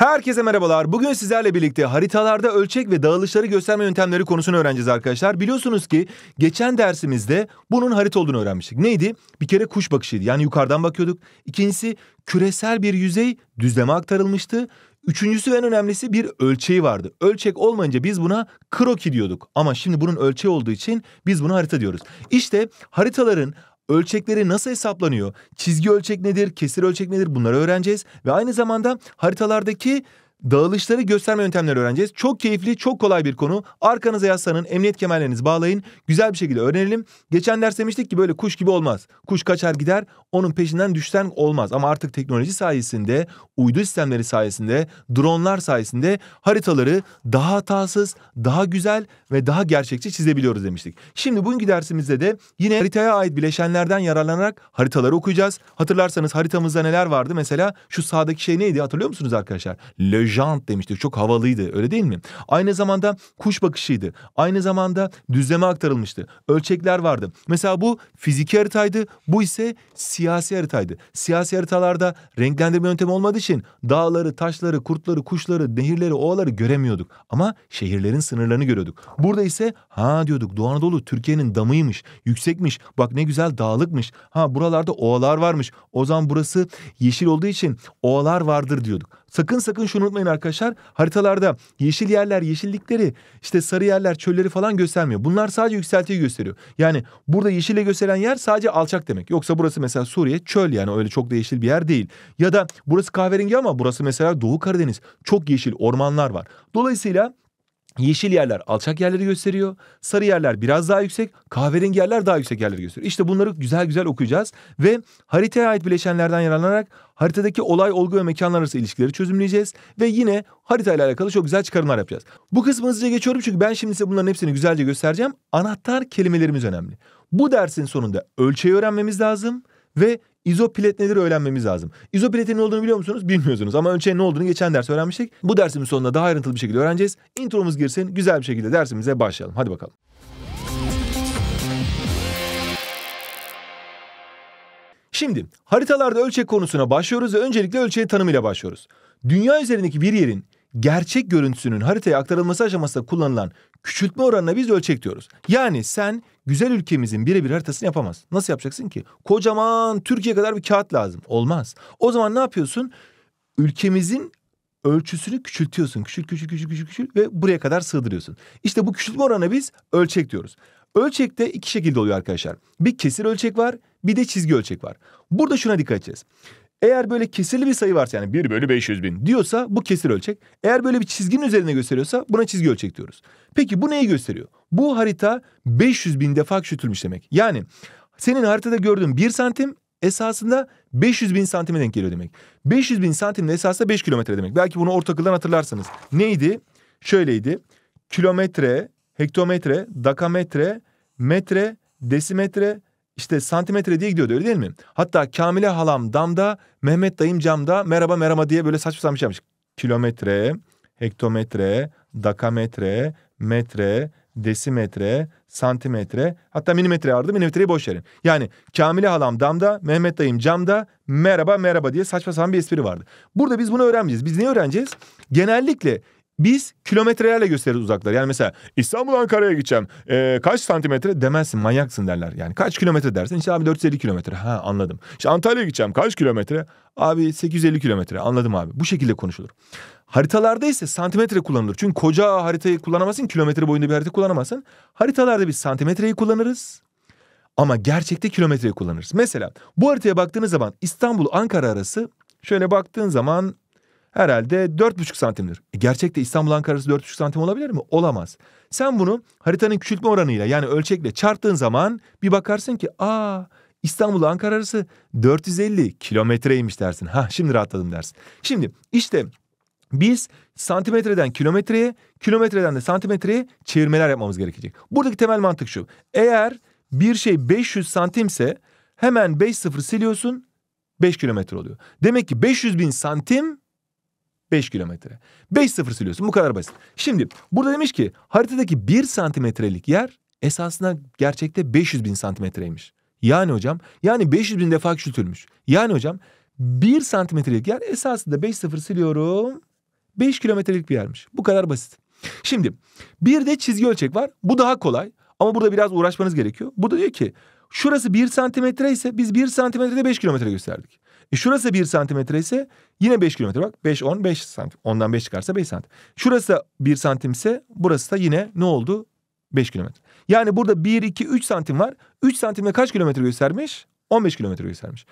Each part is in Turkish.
Herkese merhabalar. Bugün sizlerle birlikte haritalarda ölçek ve dağılışları gösterme yöntemleri konusunu öğreneceğiz arkadaşlar. Biliyorsunuz ki geçen dersimizde bunun harita olduğunu öğrenmiştik. Neydi? Bir kere kuş bakışıydı. Yani yukarıdan bakıyorduk. İkincisi küresel bir yüzey düzleme aktarılmıştı. Üçüncüsü ve en önemlisi bir ölçeği vardı. Ölçek olmayınca biz buna kroki diyorduk. Ama şimdi bunun ölçeği olduğu için biz buna harita diyoruz. İşte haritaların ölçekleri nasıl hesaplanıyor, çizgi ölçek nedir, kesir ölçek nedir bunları öğreneceğiz. Ve aynı zamanda haritalardaki Dağılışları gösterme yöntemleri öğreneceğiz. Çok keyifli, çok kolay bir konu. Arkanıza yaslanın, emniyet kemerlerinizi bağlayın. Güzel bir şekilde öğrenelim. Geçen ders demiştik ki böyle kuş gibi olmaz. Kuş kaçar gider, onun peşinden düşsen olmaz. Ama artık teknoloji sayesinde, uydu sistemleri sayesinde, dronlar sayesinde haritaları daha hatasız, daha güzel ve daha gerçekçi çizebiliyoruz demiştik. Şimdi bugünkü dersimizde de yine haritaya ait bileşenlerden yararlanarak haritaları okuyacağız. Hatırlarsanız haritamızda neler vardı? Mesela şu sağdaki şey neydi hatırlıyor musunuz arkadaşlar? Loj jant demiştik. Çok havalıydı öyle değil mi? Aynı zamanda kuş bakışıydı. Aynı zamanda düzleme aktarılmıştı. Ölçekler vardı. Mesela bu fiziki haritaydı. Bu ise siyasi haritaydı. Siyasi haritalarda renklendirme yöntemi olmadığı için dağları, taşları, kurtları, kuşları, nehirleri, ovaları göremiyorduk. Ama şehirlerin sınırlarını görüyorduk. Burada ise ha diyorduk Doğu Anadolu Türkiye'nin damıymış, yüksekmiş. Bak ne güzel dağlıkmış. Ha buralarda ovalar varmış. O zaman burası yeşil olduğu için ovalar vardır diyorduk. Sakın sakın şunu unutmayın arkadaşlar. Haritalarda yeşil yerler, yeşillikleri, işte sarı yerler, çölleri falan göstermiyor. Bunlar sadece yükseltiyi gösteriyor. Yani burada yeşile gösteren yer sadece alçak demek. Yoksa burası mesela Suriye çöl yani öyle çok da yeşil bir yer değil. Ya da burası kahverengi ama burası mesela Doğu Karadeniz. Çok yeşil ormanlar var. Dolayısıyla Yeşil yerler alçak yerleri gösteriyor. Sarı yerler biraz daha yüksek. Kahverengi yerler daha yüksek yerleri gösteriyor. İşte bunları güzel güzel okuyacağız. Ve haritaya ait bileşenlerden yararlanarak haritadaki olay, olgu ve mekanlar arası ilişkileri çözümleyeceğiz. Ve yine haritayla alakalı çok güzel çıkarımlar yapacağız. Bu kısmı hızlıca geçiyorum çünkü ben şimdi size bunların hepsini güzelce göstereceğim. Anahtar kelimelerimiz önemli. Bu dersin sonunda ölçeği öğrenmemiz lazım. Ve izopilet nedir öğrenmemiz lazım. İzopiletin ne olduğunu biliyor musunuz? Bilmiyorsunuz ama ölçeğin ne olduğunu geçen ders öğrenmiştik. Bu dersimin sonunda daha ayrıntılı bir şekilde öğreneceğiz. Intromuz girsin güzel bir şekilde dersimize başlayalım. Hadi bakalım. Şimdi haritalarda ölçek konusuna başlıyoruz ve öncelikle ölçeği tanımıyla başlıyoruz. Dünya üzerindeki bir yerin gerçek görüntüsünün haritaya aktarılması aşamasında kullanılan küçültme oranına biz ölçek diyoruz. Yani sen güzel ülkemizin birebir haritasını yapamazsın. Nasıl yapacaksın ki? Kocaman Türkiye kadar bir kağıt lazım. Olmaz. O zaman ne yapıyorsun? Ülkemizin ölçüsünü küçültüyorsun. Küçül küçül küçül küçül küçül ve buraya kadar sığdırıyorsun. İşte bu küçültme oranına biz ölçek diyoruz. Ölçek de iki şekilde oluyor arkadaşlar. Bir kesir ölçek var, bir de çizgi ölçek var. Burada şuna dikkat edeceğiz. Eğer böyle kesirli bir sayı varsa yani 1 bölü 500 bin diyorsa bu kesir ölçek. Eğer böyle bir çizginin üzerine gösteriyorsa buna çizgi ölçek diyoruz. Peki bu neyi gösteriyor? Bu harita 500 bin defa küçültülmüş demek. Yani senin haritada gördüğün 1 santim esasında 500 bin santime denk geliyor demek. 500 bin santim de esasında 5 kilometre demek. Belki bunu ortaokuldan hatırlarsınız. Neydi? Şöyleydi. Kilometre, hektometre, dakametre, metre, desimetre, işte santimetre diye gidiyordu öyle değil mi? Hatta Kamile halam damda, Mehmet dayım camda merhaba merhaba diye böyle saçma sapan bir şey Kilometre, hektometre, dakametre, metre, desimetre, santimetre hatta milimetre vardı milimetreyi boş verin. Yani Kamile halam damda, Mehmet dayım camda merhaba merhaba diye saçma sapan bir espri vardı. Burada biz bunu öğrenmeyeceğiz. Biz ne öğreneceğiz? Genellikle biz kilometrelerle gösteririz uzakları. Yani mesela İstanbul Ankara'ya gideceğim. E, kaç santimetre demezsin manyaksın derler. Yani kaç kilometre dersin? İşte abi 450 kilometre. Ha anladım. İşte Antalya'ya gideceğim. Kaç kilometre? Abi 850 kilometre. Anladım abi. Bu şekilde konuşulur. Haritalarda ise santimetre kullanılır. Çünkü koca haritayı kullanamazsın. Kilometre boyunda bir harita kullanamazsın. Haritalarda biz santimetreyi kullanırız. Ama gerçekte kilometreyi kullanırız. Mesela bu haritaya baktığınız zaman İstanbul Ankara arası şöyle baktığın zaman herhalde 4,5 santimdir. E gerçekte İstanbul Ankara arası 4,5 santim olabilir mi? Olamaz. Sen bunu haritanın küçültme oranıyla yani ölçekle çarptığın zaman bir bakarsın ki aa İstanbul Ankara arası 450 kilometreymiş dersin. Ha şimdi rahatladım dersin. Şimdi işte biz santimetreden kilometreye, kilometreden de santimetreye çevirmeler yapmamız gerekecek. Buradaki temel mantık şu. Eğer bir şey 500 santimse hemen 5 sıfır siliyorsun 5 kilometre oluyor. Demek ki 500 bin santim 5 kilometre. 5 sıfır siliyorsun bu kadar basit. Şimdi burada demiş ki haritadaki 1 santimetrelik yer esasında gerçekte 500 bin santimetreymiş. Yani hocam yani 500 bin defa küçültülmüş. Yani hocam 1 santimetrelik yer esasında 5 sıfır siliyorum 5 kilometrelik bir yermiş. Bu kadar basit. Şimdi bir de çizgi ölçek var. Bu daha kolay ama burada biraz uğraşmanız gerekiyor. Burada diyor ki şurası 1 santimetre ise biz 1 santimetrede 5 kilometre gösterdik. E şurası 1 santimetre ise yine 5 kilometre. Bak 5, 10, 5 santim. Ondan 5 çıkarsa 5 santim. Şurası 1 santimse burası da yine ne oldu? 5 kilometre. Yani burada 1, 2, 3 santim var. 3 santimle kaç kilometre göstermiş? 15 kilometre göstermiş.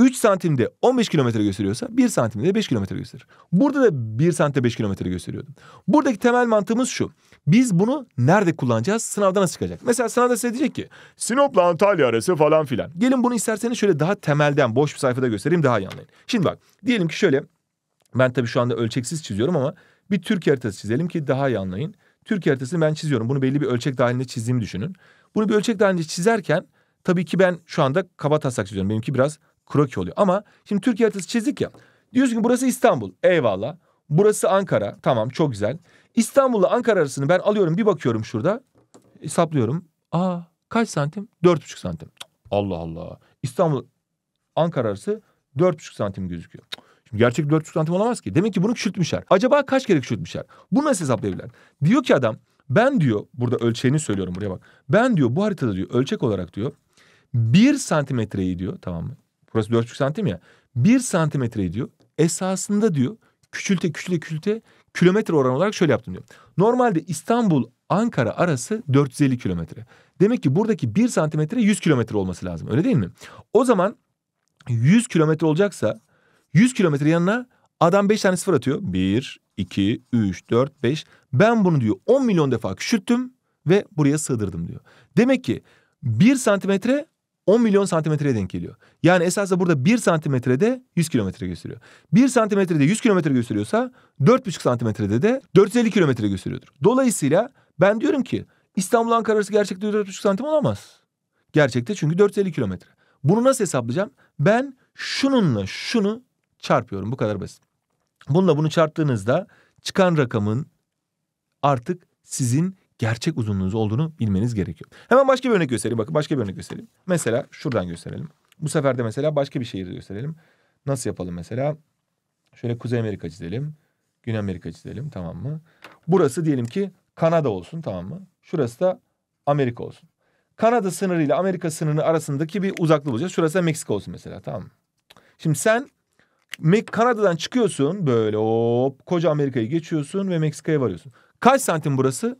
3 santimde 15 kilometre gösteriyorsa 1 santimde 5 kilometre gösterir. Burada da 1 santimde 5 kilometre gösteriyordum. Buradaki temel mantığımız şu. Biz bunu nerede kullanacağız? Sınavda nasıl çıkacak? Mesela sınavda size diyecek ki Sinop'la Antalya arası falan filan. Gelin bunu isterseniz şöyle daha temelden boş bir sayfada göstereyim daha iyi anlayın. Şimdi bak diyelim ki şöyle ben tabii şu anda ölçeksiz çiziyorum ama bir Türkiye haritası çizelim ki daha iyi anlayın. Türkiye haritasını ben çiziyorum. Bunu belli bir ölçek dahilinde çizdiğimi düşünün. Bunu bir ölçek dahilinde çizerken tabii ki ben şu anda kaba taslak çiziyorum. Benimki biraz kroki oluyor. Ama şimdi Türkiye haritası çizdik ya. Diyorsun ki burası İstanbul. Eyvallah. Burası Ankara. Tamam çok güzel. İstanbul'la Ankara arasını ben alıyorum bir bakıyorum şurada. Hesaplıyorum. Aa kaç santim? Dört buçuk santim. Allah Allah. İstanbul Ankara arası dört buçuk santim gözüküyor. Şimdi gerçek dört buçuk santim olamaz ki. Demek ki bunu küçültmüşler. Acaba kaç kere küçültmüşler? Bunu nasıl hesaplayabilirler? Diyor ki adam ben diyor burada ölçeğini söylüyorum buraya bak. Ben diyor bu haritada diyor ölçek olarak diyor bir santimetreyi diyor tamam mı? Burası 4,5 santim ya. 1 santimetre diyor. Esasında diyor küçülte küçülte küçülte kilometre oranı olarak şöyle yaptım diyor. Normalde İstanbul Ankara arası 450 kilometre. Demek ki buradaki 1 santimetre 100 kilometre olması lazım öyle değil mi? O zaman 100 kilometre olacaksa 100 kilometre yanına adam 5 tane sıfır atıyor. 1, 2, 3, 4, 5. Ben bunu diyor 10 milyon defa küçülttüm ve buraya sığdırdım diyor. Demek ki 1 santimetre 10 milyon santimetreye denk geliyor. Yani esasında burada bir santimetrede 100 kilometre gösteriyor. Bir santimetrede 100 kilometre gösteriyorsa 4,5 santimetrede de 450 kilometre gösteriyordur. Dolayısıyla ben diyorum ki İstanbul Ankara arası gerçekte 4,5 santim olamaz. Gerçekte çünkü 450 kilometre. Bunu nasıl hesaplayacağım? Ben şununla şunu çarpıyorum. Bu kadar basit. Bununla bunu çarptığınızda çıkan rakamın artık sizin gerçek uzunluğunuz olduğunu bilmeniz gerekiyor. Hemen başka bir örnek göstereyim. Bakın başka bir örnek göstereyim. Mesela şuradan gösterelim. Bu sefer de mesela başka bir şehirde gösterelim. Nasıl yapalım mesela? Şöyle Kuzey Amerika çizelim. Güney Amerika çizelim tamam mı? Burası diyelim ki Kanada olsun tamam mı? Şurası da Amerika olsun. Kanada sınırı ile Amerika sınırı arasındaki bir uzaklık bulacağız. Şurası da Meksika olsun mesela tamam mı? Şimdi sen Kanada'dan çıkıyorsun böyle hop koca Amerika'yı geçiyorsun ve Meksika'ya varıyorsun. Kaç santim burası?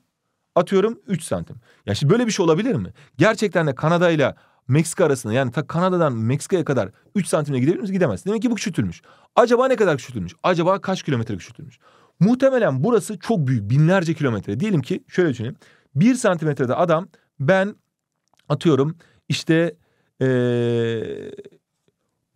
Atıyorum 3 santim. Ya şimdi böyle bir şey olabilir mi? Gerçekten de Kanada ile Meksika arasında yani ta Kanada'dan Meksika'ya kadar 3 santimle gidebilir miyiz? Gidemez. Demek ki bu küçültülmüş. Acaba ne kadar küçültülmüş? Acaba kaç kilometre küçültülmüş? Muhtemelen burası çok büyük binlerce kilometre. Diyelim ki şöyle düşünelim. 1 santimetrede adam ben atıyorum işte ee,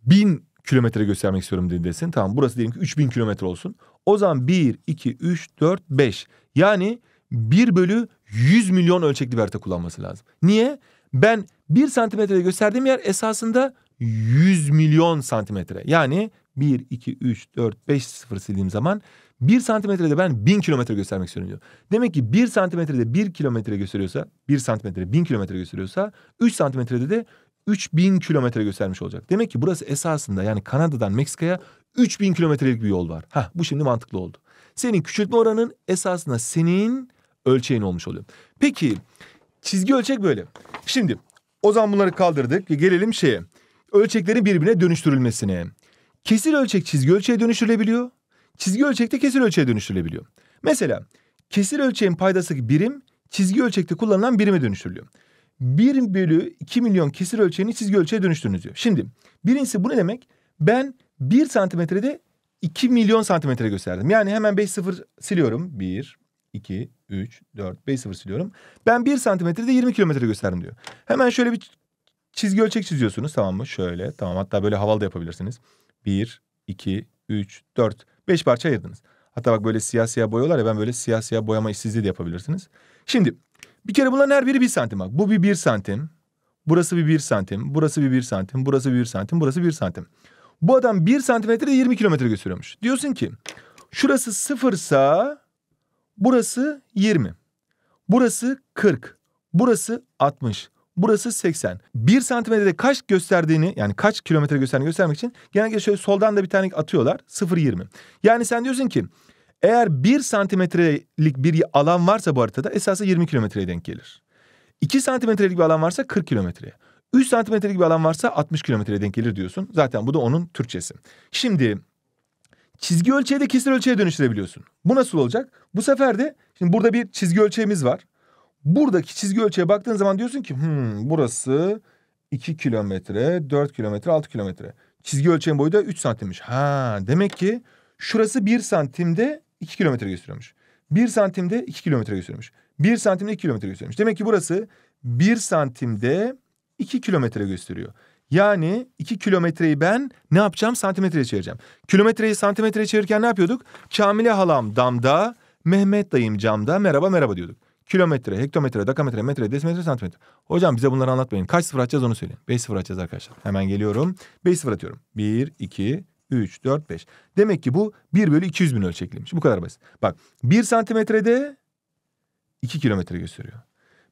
bin kilometre göstermek istiyorum dedi desin. Tamam burası diyelim ki 3000 kilometre olsun. O zaman 1, 2, 3, 4, 5. Yani 1 bölü 100 milyon ölçekli bir harita kullanması lazım. Niye? Ben bir santimetrede gösterdiğim yer esasında 100 milyon santimetre. Yani 1, 2, 3, 4, 5 sıfır sildiğim zaman bir santimetrede ben bin kilometre göstermek istiyorum diyor. Demek ki bir santimetrede bir kilometre gösteriyorsa bir santimetre bin kilometre gösteriyorsa üç santimetrede de üç bin kilometre göstermiş olacak. Demek ki burası esasında yani Kanada'dan Meksika'ya üç bin kilometrelik bir yol var. Ha bu şimdi mantıklı oldu. Senin küçültme oranın esasında senin ölçeğin olmuş oluyor. Peki Çizgi ölçek böyle. Şimdi o zaman bunları kaldırdık. Gelelim şeye. Ölçeklerin birbirine dönüştürülmesine. Kesir ölçek çizgi ölçeğe dönüştürülebiliyor. Çizgi ölçekte kesir ölçeğe dönüştürülebiliyor. Mesela kesir ölçeğin paydası birim çizgi ölçekte kullanılan birime dönüştürülüyor. 1 bölü 2 milyon kesir ölçeğini çizgi ölçeğe dönüştürünüz diyor. Şimdi birincisi bu ne demek? Ben 1 santimetrede 2 milyon santimetre gösterdim. Yani hemen 5 sıfır siliyorum. 1, 2, 3, 4, 5 sıfır siliyorum. Ben 1 santimetrede 20 kilometre gösterdim diyor. Hemen şöyle bir çizgi ölçek çiziyorsunuz tamam mı? Şöyle tamam hatta böyle havalı da yapabilirsiniz. 1, 2, 3, 4, 5 parça ayırdınız. Hatta bak böyle siyah siyah boyuyorlar ya ben böyle siyah siyah boyama işsizliği de yapabilirsiniz. Şimdi bir kere bunların her biri 1 santim bak. Bu bir 1 santim. Burası bir 1 santim. Burası bir 1 santim. Burası bir 1 santim. Burası bir santim. Bu adam 1 santimetrede 20 kilometre gösteriyormuş. Diyorsun ki şurası sıfırsa Burası 20. Burası 40. Burası 60. Burası 80. 1 santimetrede kaç gösterdiğini yani kaç kilometre gösterdiğini göstermek için genellikle şöyle soldan da bir tane atıyorlar. 0.20. Yani sen diyorsun ki eğer 1 santimetrelik bir alan varsa bu haritada esasında 20 kilometreye denk gelir. 2 santimetrelik bir alan varsa 40 kilometreye. 3 santimetrelik bir alan varsa 60 kilometreye denk gelir diyorsun. Zaten bu da onun Türkçesi. Şimdi çizgi ölçeği de kesir ölçeğe dönüştürebiliyorsun. Bu nasıl olacak? Bu sefer de şimdi burada bir çizgi ölçeğimiz var. Buradaki çizgi ölçeğe baktığın zaman diyorsun ki hmm, burası 2 kilometre, 4 kilometre, 6 kilometre. Çizgi ölçeğin boyu da 3 santimmiş. Ha demek ki şurası 1 santimde 2 kilometre gösteriyormuş. 1 santimde 2 kilometre gösteriyormuş. 1 santimde 2 kilometre gösteriyormuş. Demek ki burası 1 santimde 2 kilometre gösteriyor. Yani iki kilometreyi ben ne yapacağım? Santimetreye çevireceğim. Kilometreyi santimetreye çevirirken ne yapıyorduk? Kamile halam damda, Mehmet dayım camda merhaba merhaba diyorduk. Kilometre, hektometre, dakametre, metre, desimetre, santimetre. Hocam bize bunları anlatmayın. Kaç sıfır atacağız onu söyleyin. Beş sıfır atacağız arkadaşlar. Hemen geliyorum. Beş sıfır atıyorum. Bir, iki, 3, 4, 5. Demek ki bu 1 bölü 200 bin ölçekliymiş. Bu kadar basit. Bak 1 santimetrede 2 kilometre gösteriyor.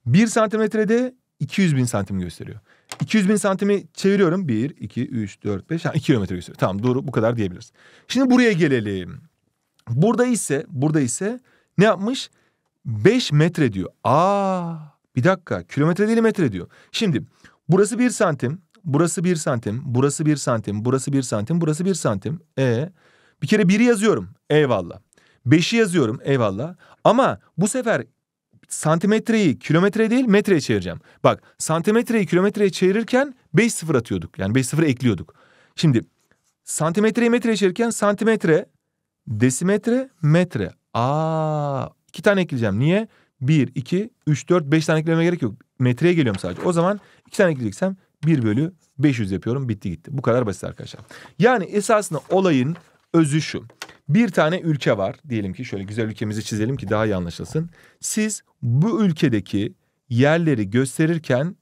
1 santimetrede 200 bin santim gösteriyor. 200 bin santimi çeviriyorum. 1, 2, 3, 4, 5. Yani 2 kilometre gösteriyor. Tamam doğru bu kadar diyebiliriz. Şimdi buraya gelelim. Burada ise burada ise ne yapmış? 5 metre diyor. Aa bir dakika kilometre değil metre diyor. Şimdi burası 1 santim. Burası 1 santim. Burası 1 santim. Burası 1 santim. Burası 1 santim. E bir kere 1'i yazıyorum. Eyvallah. 5'i yazıyorum eyvallah. Ama bu sefer santimetreyi kilometre değil metreye çevireceğim. Bak santimetreyi kilometreye çevirirken 5 sıfır atıyorduk. Yani 5 sıfır ekliyorduk. Şimdi santimetreyi metreye çevirirken santimetre, desimetre, metre. Aa, iki tane ekleyeceğim. Niye? 1, 2, 3, 4, 5 tane eklememe gerek yok. Metreye geliyorum sadece. O zaman iki tane ekleyeceksem 1 bölü 500 yapıyorum. Bitti gitti. Bu kadar basit arkadaşlar. Yani esasında olayın özü şu. Bir tane ülke var diyelim ki şöyle güzel ülkemizi çizelim ki daha iyi anlaşılsın. Siz bu ülkedeki yerleri gösterirken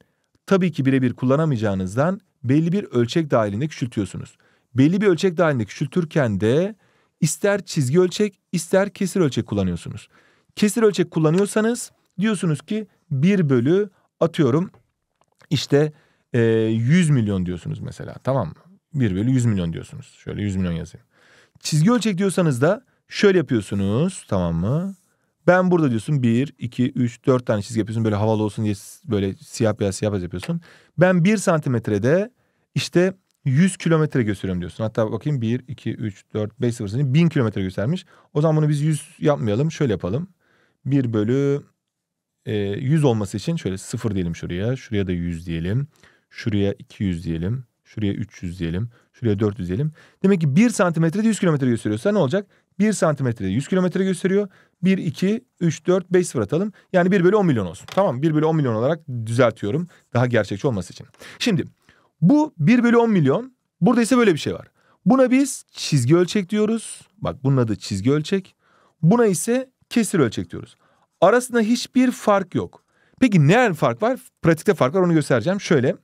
tabii ki birebir kullanamayacağınızdan belli bir ölçek dahilinde küçültüyorsunuz. Belli bir ölçek dahilinde küçültürken de ister çizgi ölçek ister kesir ölçek kullanıyorsunuz. Kesir ölçek kullanıyorsanız diyorsunuz ki 1 bölü atıyorum işte 100 milyon diyorsunuz mesela tamam mı? 1 bölü 100 milyon diyorsunuz. Şöyle 100 milyon yazayım. Çizgi ölçek diyorsanız da şöyle yapıyorsunuz tamam mı? Ben burada diyorsun 1, 2, 3, 4 tane çizgi yapıyorsun. Böyle havalı olsun diye böyle siyah beyaz siyah beyaz yapıyorsun. Ben 1 santimetrede işte 100 kilometre gösteriyorum diyorsun. Hatta bakayım 1, 2, 3, 4, 5 sıfırsını 1000 kilometre göstermiş. O zaman bunu biz 100 yapmayalım. Şöyle yapalım. 1 bölü e, 100 olması için şöyle 0 diyelim şuraya. Şuraya da 100 diyelim. Şuraya 200 diyelim. Şuraya 300 diyelim. Şuraya 400 diyelim. Demek ki 1 santimetrede 100 kilometre gösteriyorsa ne olacak? 1 santimetrede 100 kilometre gösteriyor. 1, 2, 3, 4, 5 sıfır atalım. Yani 1 bölü 10 milyon olsun. Tamam 1 bölü 10 milyon olarak düzeltiyorum. Daha gerçekçi olması için. Şimdi bu 1 bölü 10 milyon. Burada ise böyle bir şey var. Buna biz çizgi ölçek diyoruz. Bak bunun adı çizgi ölçek. Buna ise kesir ölçek diyoruz. Arasında hiçbir fark yok. Peki nerede fark var? Pratikte fark var onu göstereceğim. Şöyle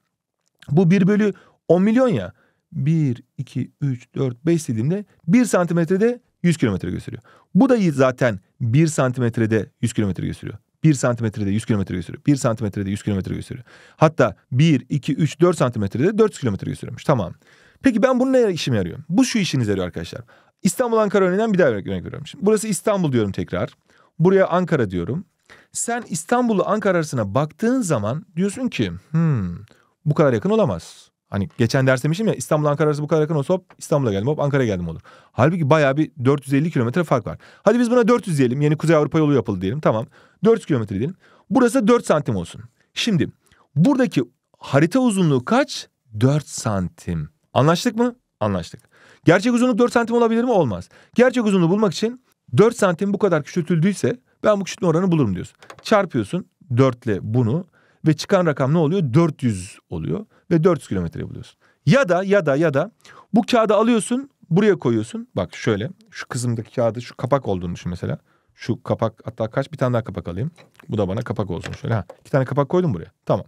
bu 1 bölü 10 milyon ya. 1, 2, 3, 4, 5 dediğimde 1 santimetrede 100 kilometre gösteriyor. Bu da zaten 1 santimetrede 100 kilometre gösteriyor. 1 santimetrede 100 kilometre gösteriyor. 1 santimetrede 100 kilometre gösteriyor. Hatta 1, 2, 3, 4 santimetrede 400 kilometre gösteriyormuş. Tamam. Peki ben bunun ne işime yarıyor? Bu şu işinize yarıyor arkadaşlar. İstanbul Ankara örneğinden bir daha örnek veriyorum. Şimdi burası İstanbul diyorum tekrar. Buraya Ankara diyorum. Sen İstanbul'u Ankara arasına baktığın zaman diyorsun ki hmm, bu kadar yakın olamaz. Hani geçen ders demişim ya İstanbul Ankara arası bu kadar yakın olsa hop İstanbul'a geldim hop Ankara'ya geldim olur. Halbuki bayağı bir 450 kilometre fark var. Hadi biz buna 400 diyelim. Yeni Kuzey Avrupa yolu yapıldı diyelim. Tamam. 400 kilometre diyelim. Burası 4 santim olsun. Şimdi buradaki harita uzunluğu kaç? 4 santim. Anlaştık mı? Anlaştık. Gerçek uzunluk 4 santim olabilir mi? Olmaz. Gerçek uzunluğu bulmak için 4 santim bu kadar küçültüldüyse ben bu küçültme oranı bulurum diyorsun. Çarpıyorsun 4 ile bunu ve çıkan rakam ne oluyor? 400 oluyor ve 400 kilometre buluyorsun. Ya da ya da ya da bu kağıdı alıyorsun buraya koyuyorsun. Bak şöyle şu kızımdaki kağıdı şu kapak olduğunu düşün mesela. Şu kapak hatta kaç bir tane daha kapak alayım. Bu da bana kapak olsun şöyle. Ha, İki tane kapak koydum buraya. Tamam.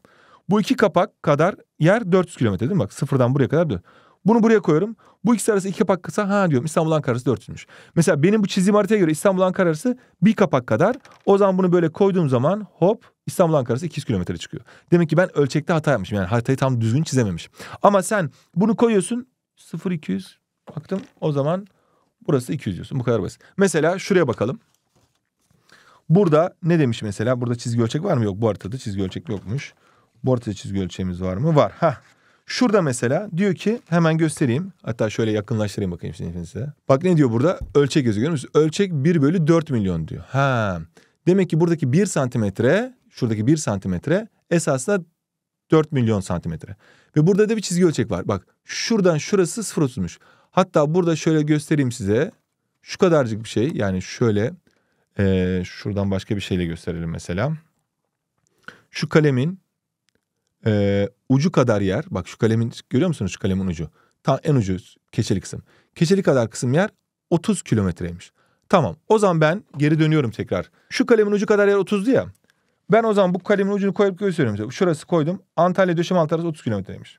Bu iki kapak kadar yer 400 kilometre değil mi? Bak sıfırdan buraya kadar diyor. Bunu buraya koyuyorum. Bu ikisi arası iki kapak kısa. Ha diyorum İstanbul Ankara arası 400'müş. Mesela benim bu çizim haritaya göre İstanbul Ankara arası bir kapak kadar. O zaman bunu böyle koyduğum zaman hop İstanbul Ankara'sı 200 kilometre çıkıyor. Demek ki ben ölçekte hata yapmışım. Yani haritayı tam düzgün çizememişim. Ama sen bunu koyuyorsun 0-200 baktım o zaman burası 200 diyorsun. Bu kadar basit. Mesela şuraya bakalım. Burada ne demiş mesela? Burada çizgi ölçek var mı? Yok. Bu haritada çizgi ölçek yokmuş. Bu haritada çizgi ölçeğimiz var mı? Var. Ha. Şurada mesela diyor ki hemen göstereyim. Hatta şöyle yakınlaştırayım bakayım şimdi size. Bak ne diyor burada? Ölçek yazıyor görüyor Ölçek 1 bölü 4 milyon diyor. Ha. Demek ki buradaki 1 santimetre Şuradaki 1 santimetre esasla 4 milyon santimetre. Ve burada da bir çizgi ölçek var. Bak şuradan şurası sıfır 0.30'muş. Hatta burada şöyle göstereyim size. Şu kadarcık bir şey yani şöyle e, şuradan başka bir şeyle gösterelim mesela. Şu kalemin e, ucu kadar yer. Bak şu kalemin görüyor musunuz şu kalemin ucu? Tam en ucu keçeli kısım. Keçeli kadar kısım yer 30 kilometreymiş. Tamam o zaman ben geri dönüyorum tekrar. Şu kalemin ucu kadar yer 30'du ya. Ben o zaman bu kalemin ucunu koyup gösteriyorum size. Şurası koydum. Antalya Döşemaltı arası 30 kilometreymiş.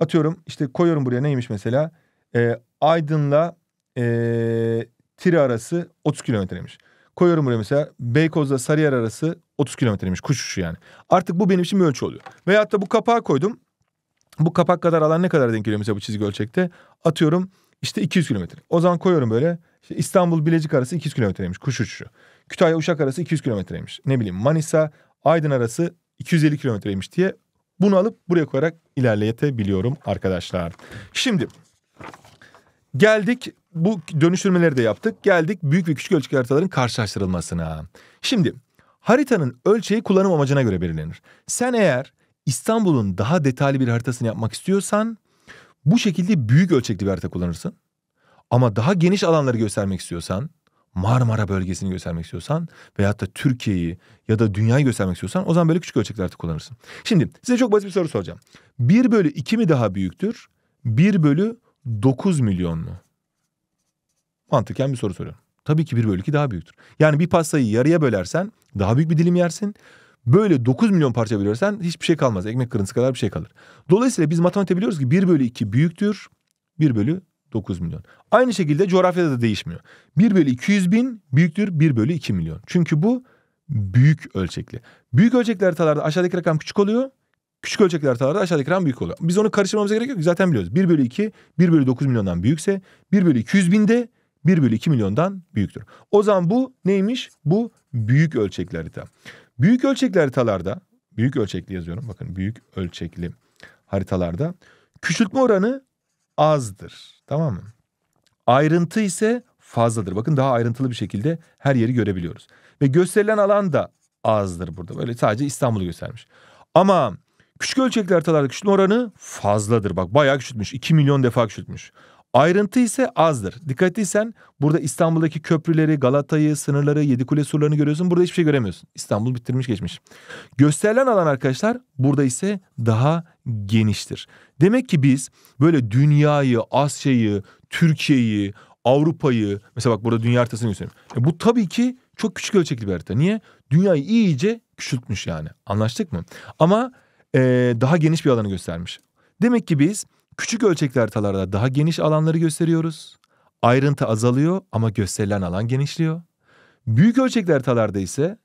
Atıyorum işte koyuyorum buraya neymiş mesela. E, Aydın'la e, Tire arası 30 kilometreymiş. Koyuyorum buraya mesela Beykoz'la Sarıyer arası 30 kilometreymiş. Kuş uçuşu yani. Artık bu benim için bir ölçü oluyor. Veyahut da bu kapağı koydum. Bu kapak kadar alan ne kadar denk geliyor mesela bu çizgi ölçekte? Atıyorum işte 200 kilometre. O zaman koyuyorum böyle. İşte İstanbul Bilecik arası 200 kilometreymiş kuş uçuşu. Kütahya Uşak arası 200 kilometreymiş. Ne bileyim Manisa Aydın arası 250 kilometreymiş diye bunu alıp buraya koyarak ilerletebiliyorum arkadaşlar. Şimdi geldik bu dönüştürmeleri de yaptık. Geldik büyük ve küçük ölçekli haritaların karşılaştırılmasına. Şimdi haritanın ölçeği kullanım amacına göre belirlenir. Sen eğer İstanbul'un daha detaylı bir haritasını yapmak istiyorsan bu şekilde büyük ölçekli bir harita kullanırsın. Ama daha geniş alanları göstermek istiyorsan Marmara bölgesini göstermek istiyorsan veyahut da Türkiye'yi ya da dünyayı göstermek istiyorsan o zaman böyle küçük ölçekler artık kullanırsın. Şimdi size çok basit bir soru soracağım. 1 bölü 2 mi daha büyüktür? 1 bölü 9 milyon mu? Mantıken bir soru soruyorum. Tabii ki 1 bölü 2 daha büyüktür. Yani bir pastayı yarıya bölersen daha büyük bir dilim yersin. Böyle 9 milyon parça bölersen hiçbir şey kalmaz. Ekmek kırıntısı kadar bir şey kalır. Dolayısıyla biz matematik biliyoruz ki 1 bölü 2 büyüktür. 1 bölü 9 milyon. Aynı şekilde coğrafyada da değişmiyor. 1 bölü 200 bin büyüktür 1 bölü 2 milyon. Çünkü bu büyük ölçekli. Büyük ölçekli haritalarda aşağıdaki rakam küçük oluyor. Küçük ölçekli haritalarda aşağıdaki rakam büyük oluyor. Biz onu karıştırmamıza gerek yok. Zaten biliyoruz. 1 bölü 2 1 bölü 9 milyondan büyükse 1 bölü 200 binde, 1 bölü 2 milyondan büyüktür. O zaman bu neymiş? Bu büyük ölçekli harita. Büyük ölçekli haritalarda büyük ölçekli yazıyorum. Bakın büyük ölçekli haritalarda küçültme oranı azdır. Tamam mı? Ayrıntı ise fazladır. Bakın daha ayrıntılı bir şekilde her yeri görebiliyoruz. Ve gösterilen alan da azdır burada. Böyle sadece İstanbul'u göstermiş. Ama küçük ölçekli haritalarda küçültme oranı fazladır. Bak bayağı küçültmüş. 2 milyon defa küçültmüş. Ayrıntı ise azdır. Dikkat Dikkatliysen burada İstanbul'daki köprüleri, Galata'yı, sınırları, Yedikule surlarını görüyorsun. Burada hiçbir şey göremiyorsun. İstanbul bitirmiş geçmiş. Gösterilen alan arkadaşlar burada ise daha geniştir. Demek ki biz böyle dünyayı, Asya'yı, Türkiye'yi, Avrupa'yı mesela bak burada dünya haritasını gösteriyorum. E bu tabii ki çok küçük ölçekli bir harita. Niye? Dünyayı iyice küçültmüş yani. Anlaştık mı? Ama e, daha geniş bir alanı göstermiş. Demek ki biz Küçük ölçekli haritalarda daha geniş alanları gösteriyoruz. Ayrıntı azalıyor ama gösterilen alan genişliyor. Büyük ölçekli haritalarda ise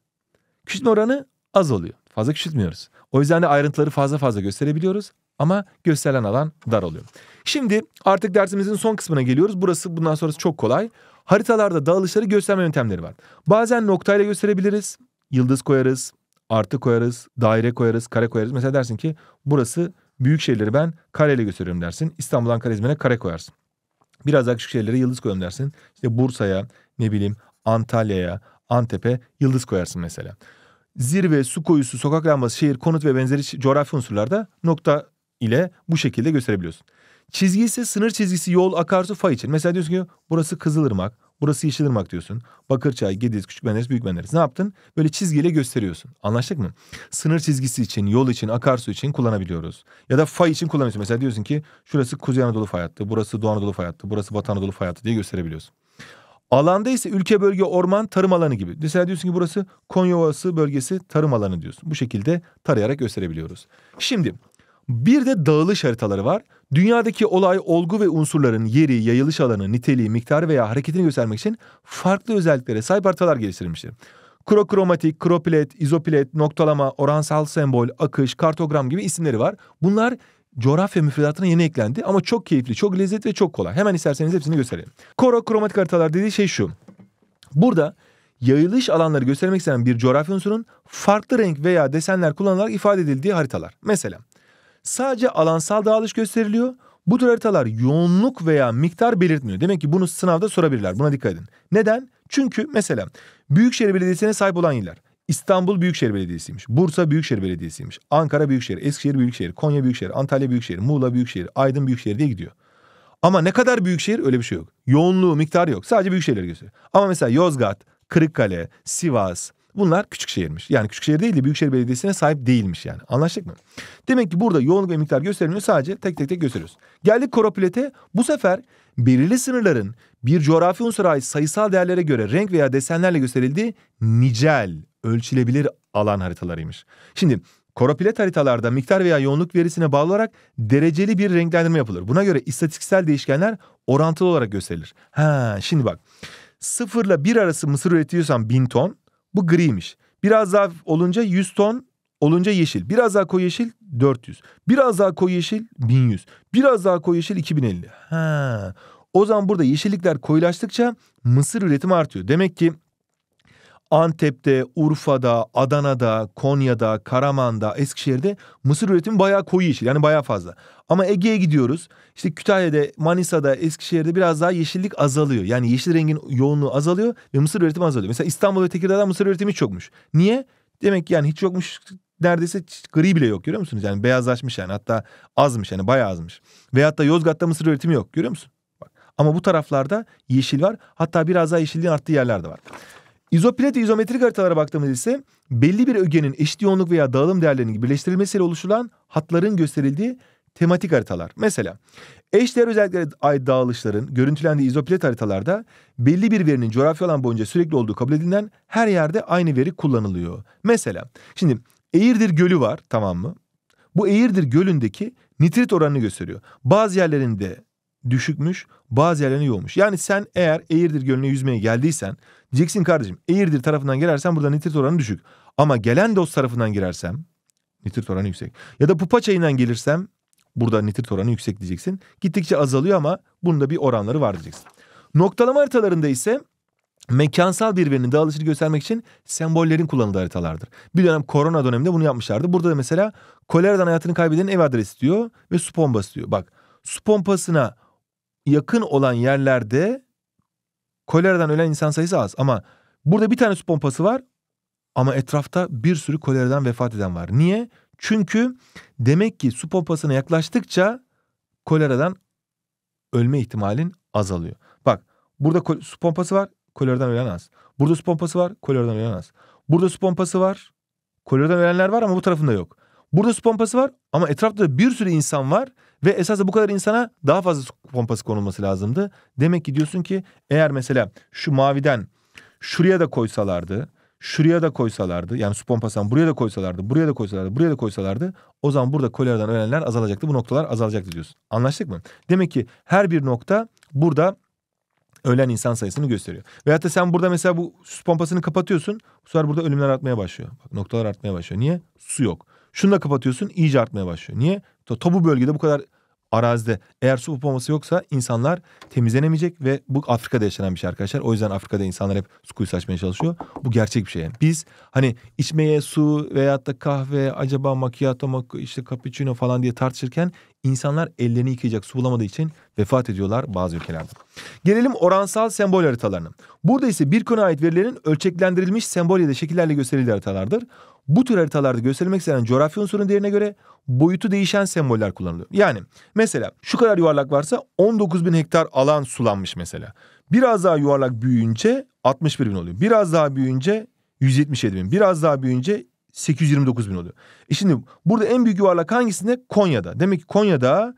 küçültme oranı az oluyor. Fazla küçültmüyoruz. O yüzden de ayrıntıları fazla fazla gösterebiliyoruz ama gösterilen alan dar oluyor. Şimdi artık dersimizin son kısmına geliyoruz. Burası bundan sonrası çok kolay. Haritalarda dağılışları gösterme yöntemleri var. Bazen noktayla gösterebiliriz. Yıldız koyarız, artı koyarız, daire koyarız, kare koyarız. Mesela dersin ki burası büyük şehirleri ben kareyle gösteriyorum dersin. İstanbul Ankara İzmir'e kare koyarsın. Biraz daha küçük şehirlere yıldız koyalım dersin. İşte Bursa'ya ne bileyim Antalya'ya Antep'e yıldız koyarsın mesela. Zirve, su koyusu, sokak lambası, şehir, konut ve benzeri coğrafi unsurlarda nokta ile bu şekilde gösterebiliyorsun. Çizgi ise sınır çizgisi, yol, akarsu, fay için. Mesela diyorsun ki burası Kızılırmak, Burası Yeşilırmak diyorsun. Bakırçay, Gediz, büyük Büyükmenderes. Ne yaptın? Böyle çizgiyle gösteriyorsun. Anlaştık mı? Sınır çizgisi için, yol için, akarsu için kullanabiliyoruz. Ya da fay için kullanıyorsun. Mesela diyorsun ki şurası Kuzey Anadolu fay hattı, burası Doğu Anadolu fay hattı, burası Batı Anadolu fay hattı diye gösterebiliyorsun. Alanda ise ülke, bölge, orman, tarım alanı gibi. Mesela diyorsun ki burası Konya Ovası bölgesi tarım alanı diyorsun. Bu şekilde tarayarak gösterebiliyoruz. Şimdi bir de dağılış haritaları var. Dünyadaki olay, olgu ve unsurların yeri, yayılış alanı, niteliği, miktarı veya hareketini göstermek için farklı özelliklere sahip haritalar geliştirilmiştir. Krokromatik, Kroplet, izopilet, noktalama, oransal sembol, akış, kartogram gibi isimleri var. Bunlar coğrafya müfredatına yeni eklendi ama çok keyifli, çok lezzetli ve çok kolay. Hemen isterseniz hepsini göstereyim. Krokromatik haritalar dediği şey şu. Burada yayılış alanları göstermek istenen bir coğrafya unsurunun farklı renk veya desenler kullanılarak ifade edildiği haritalar. Mesela Sadece alansal dağılış gösteriliyor. Bu tür haritalar yoğunluk veya miktar belirtmiyor. Demek ki bunu sınavda sorabilirler. Buna dikkat edin. Neden? Çünkü mesela Büyükşehir Belediyesi'ne sahip olan iller. İstanbul Büyükşehir Belediyesi'ymiş. Bursa Büyükşehir Belediyesi'ymiş. Ankara Büyükşehir, Eskişehir Büyükşehir, Konya Büyükşehir, Antalya Büyükşehir, Muğla Büyükşehir, Aydın Büyükşehir diye gidiyor. Ama ne kadar büyükşehir öyle bir şey yok. Yoğunluğu, miktarı yok. Sadece büyükşehirleri gösteriyor. Ama mesela Yozgat, Kırıkkale, Sivas, Bunlar küçük şehirmiş, Yani küçük şehir değil de Büyükşehir Belediyesi'ne sahip değilmiş yani. Anlaştık mı? Demek ki burada yoğunluk ve miktar gösterilmiyor. Sadece tek tek tek gösteriyoruz. Geldik koropilete. Bu sefer belirli sınırların bir coğrafi unsura ait sayısal değerlere göre renk veya desenlerle gösterildiği nicel, ölçülebilir alan haritalarıymış. Şimdi Koropilet haritalarda miktar veya yoğunluk verisine bağlı olarak dereceli bir renklendirme yapılır. Buna göre istatistiksel değişkenler orantılı olarak gösterilir. Ha şimdi bak. Sıfırla bir arası mısır üretiyorsan bin ton, bu griymiş. Biraz daha olunca 100 ton olunca yeşil. Biraz daha koyu yeşil 400. Biraz daha koyu yeşil 1100. Biraz daha koyu yeşil 2050. Ha. O zaman burada yeşillikler koyulaştıkça mısır üretimi artıyor. Demek ki Antep'te, Urfa'da, Adana'da, Konya'da, Karaman'da, Eskişehir'de mısır üretimi bayağı koyu yeşil. Yani bayağı fazla. Ama Ege'ye gidiyoruz. İşte Kütahya'da, Manisa'da, Eskişehir'de biraz daha yeşillik azalıyor. Yani yeşil rengin yoğunluğu azalıyor ve mısır üretimi azalıyor. Mesela İstanbul ve Tekirdağ'da mısır üretimi çokmuş. Niye? Demek ki yani hiç yokmuş neredeyse gri bile yok görüyor musunuz? Yani beyazlaşmış yani hatta azmış yani bayağı azmış. Veyahut da Yozgat'ta mısır üretimi yok görüyor musun? Ama bu taraflarda yeşil var. Hatta biraz daha yeşilliğin arttığı yerler de var ve izometrik haritalara baktığımız ise belli bir ögenin eşit yoğunluk veya dağılım değerlerinin birleştirilmesiyle oluşulan hatların gösterildiği tematik haritalar. Mesela eşdeğer özelliklere ait dağılışların görüntülendiği izopilat haritalarda belli bir verinin coğrafya alan boyunca sürekli olduğu kabul edilen her yerde aynı veri kullanılıyor. Mesela şimdi Eğirdir Gölü var tamam mı? Bu Eğirdir Gölü'ndeki nitrit oranını gösteriyor. Bazı yerlerinde düşükmüş bazı yerlerini yoğunmuş. Yani sen eğer Eğirdir Gölü'ne yüzmeye geldiysen diyeceksin kardeşim Eğirdir tarafından girersen burada nitrit oranı düşük. Ama gelen dost tarafından girersem nitrit oranı yüksek. Ya da Pupa çayından gelirsem burada nitrit oranı yüksek diyeceksin. Gittikçe azalıyor ama bunun da bir oranları var diyeceksin. Noktalama haritalarında ise mekansal birbirinin dağılışını göstermek için sembollerin kullanıldığı haritalardır. Bir dönem korona döneminde bunu yapmışlardı. Burada da mesela koleradan hayatını kaybedenin ev adresi diyor ve su bombası diyor. Bak su pompasına yakın olan yerlerde koleradan ölen insan sayısı az. Ama burada bir tane su pompası var ama etrafta bir sürü koleradan vefat eden var. Niye? Çünkü demek ki su pompasına yaklaştıkça koleradan ölme ihtimalin azalıyor. Bak burada su pompası var koleradan ölen az. Burada su pompası var koleradan ölen az. Burada su pompası var koleradan ölenler var ama bu tarafında yok. Burada su pompası var ama etrafta da bir sürü insan var ve esasında bu kadar insana daha fazla su pompası konulması lazımdı. Demek ki diyorsun ki eğer mesela şu maviden şuraya da koysalardı, şuraya da koysalardı yani su pompasından buraya da koysalardı, buraya da koysalardı, buraya da koysalardı o zaman burada koleradan ölenler azalacaktı. Bu noktalar azalacaktı diyorsun. Anlaştık mı? Demek ki her bir nokta burada ölen insan sayısını gösteriyor. Veyahut da sen burada mesela bu su pompasını kapatıyorsun. Bu sefer burada ölümler artmaya başlıyor. Bak, noktalar artmaya başlıyor. Niye? Su yok. Şunu da kapatıyorsun iyice artmaya başlıyor. Niye? Tabu bölgede bu kadar arazide eğer su pompaması yoksa insanlar temizlenemeyecek ve bu Afrika'da yaşanan bir şey arkadaşlar. O yüzden Afrika'da insanlar hep su kuyusu açmaya çalışıyor. Bu gerçek bir şey yani. Biz hani içmeye su veyahut da kahve acaba macchiato mak- işte cappuccino falan diye tartışırken insanlar ellerini yıkayacak su bulamadığı için vefat ediyorlar bazı ülkelerde. Gelelim oransal sembol haritalarına. Burada ise bir konu ait verilerin ölçeklendirilmiş sembol ya da şekillerle gösterildiği haritalardır. Bu tür haritalarda gösterilmek istenen coğrafya unsurunun değerine göre boyutu değişen semboller kullanılıyor. Yani mesela şu kadar yuvarlak varsa 19 bin hektar alan sulanmış mesela. Biraz daha yuvarlak büyüyünce 61 bin oluyor. Biraz daha büyüyünce 177 bin. Biraz daha büyüyünce 829 bin oluyor. E şimdi burada en büyük yuvarlak hangisinde? Konya'da. Demek ki Konya'da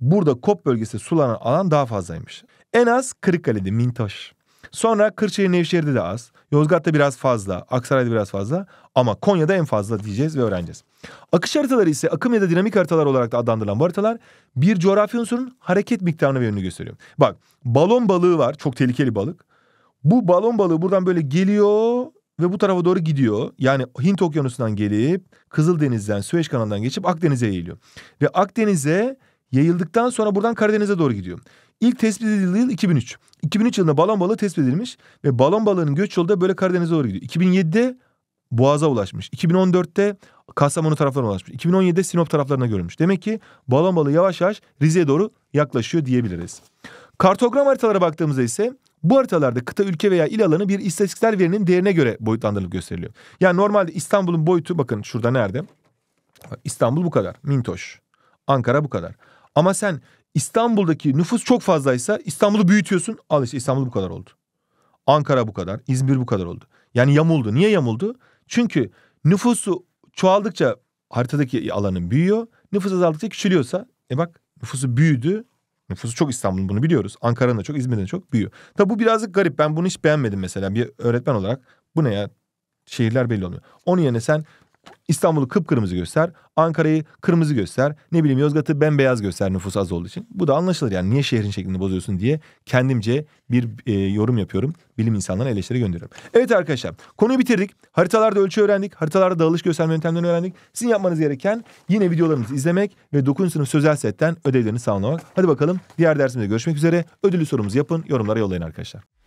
burada KOP bölgesi sulanan alan daha fazlaymış. En az Kırıkkale'de Mintaş. Sonra Kırşehir Nevşehir'de de az. Yozgat'ta biraz fazla. Aksaray'da biraz fazla. Ama Konya'da en fazla diyeceğiz ve öğreneceğiz. Akış haritaları ise akım ya da dinamik haritalar olarak da adlandırılan bu haritalar bir coğrafi unsurun hareket miktarını ve yönünü gösteriyor. Bak balon balığı var. Çok tehlikeli balık. Bu balon balığı buradan böyle geliyor ve bu tarafa doğru gidiyor. Yani Hint Okyanusu'ndan gelip Kızıldeniz'den Süveyş Kanalı'ndan geçip Akdeniz'e yayılıyor. Ve Akdeniz'e yayıldıktan sonra buradan Karadeniz'e doğru gidiyor. İlk tespit edildiği yıl 2003. 2003 yılında balon balığı tespit edilmiş ve balon balığının göç yolu da böyle Karadeniz'e doğru gidiyor. 2007'de Boğaz'a ulaşmış. 2014'te Kastamonu taraflarına ulaşmış. 2017'de Sinop taraflarına görülmüş. Demek ki balon balığı yavaş yavaş Rize'ye doğru yaklaşıyor diyebiliriz. Kartogram haritalara baktığımızda ise bu haritalarda kıta ülke veya il alanı bir istatistiksel verinin değerine göre boyutlandırılıp gösteriliyor. Yani normalde İstanbul'un boyutu bakın şurada nerede? İstanbul bu kadar. Mintoş. Ankara bu kadar. Ama sen İstanbul'daki nüfus çok fazlaysa İstanbul'u büyütüyorsun. Al işte İstanbul bu kadar oldu. Ankara bu kadar, İzmir bu kadar oldu. Yani yamuldu. Niye yamuldu? Çünkü nüfusu çoğaldıkça haritadaki alanın büyüyor. Nüfus azaldıkça küçülüyorsa e bak nüfusu büyüdü. Nüfusu çok İstanbul'un bunu biliyoruz. Ankara'nın da çok İzmir'in de çok büyüyor. Tabi bu birazcık garip. Ben bunu hiç beğenmedim mesela bir öğretmen olarak. Bu ne ya? Şehirler belli olmuyor. Onun yerine sen İstanbul'u kıpkırmızı göster. Ankara'yı kırmızı göster. Ne bileyim Yozgat'ı bembeyaz göster nüfus az olduğu için. Bu da anlaşılır yani niye şehrin şeklini bozuyorsun diye kendimce bir e, yorum yapıyorum. Bilim insanlarına eleştiri gönderiyorum. Evet arkadaşlar konuyu bitirdik. Haritalarda ölçü öğrendik. Haritalarda dağılış gösterme yöntemlerini öğrendik. Sizin yapmanız gereken yine videolarımızı izlemek ve 9. sınıf sözel setten ödevlerini sağlamak. Hadi bakalım diğer dersimizde görüşmek üzere. Ödülü sorumuzu yapın yorumlara yollayın arkadaşlar.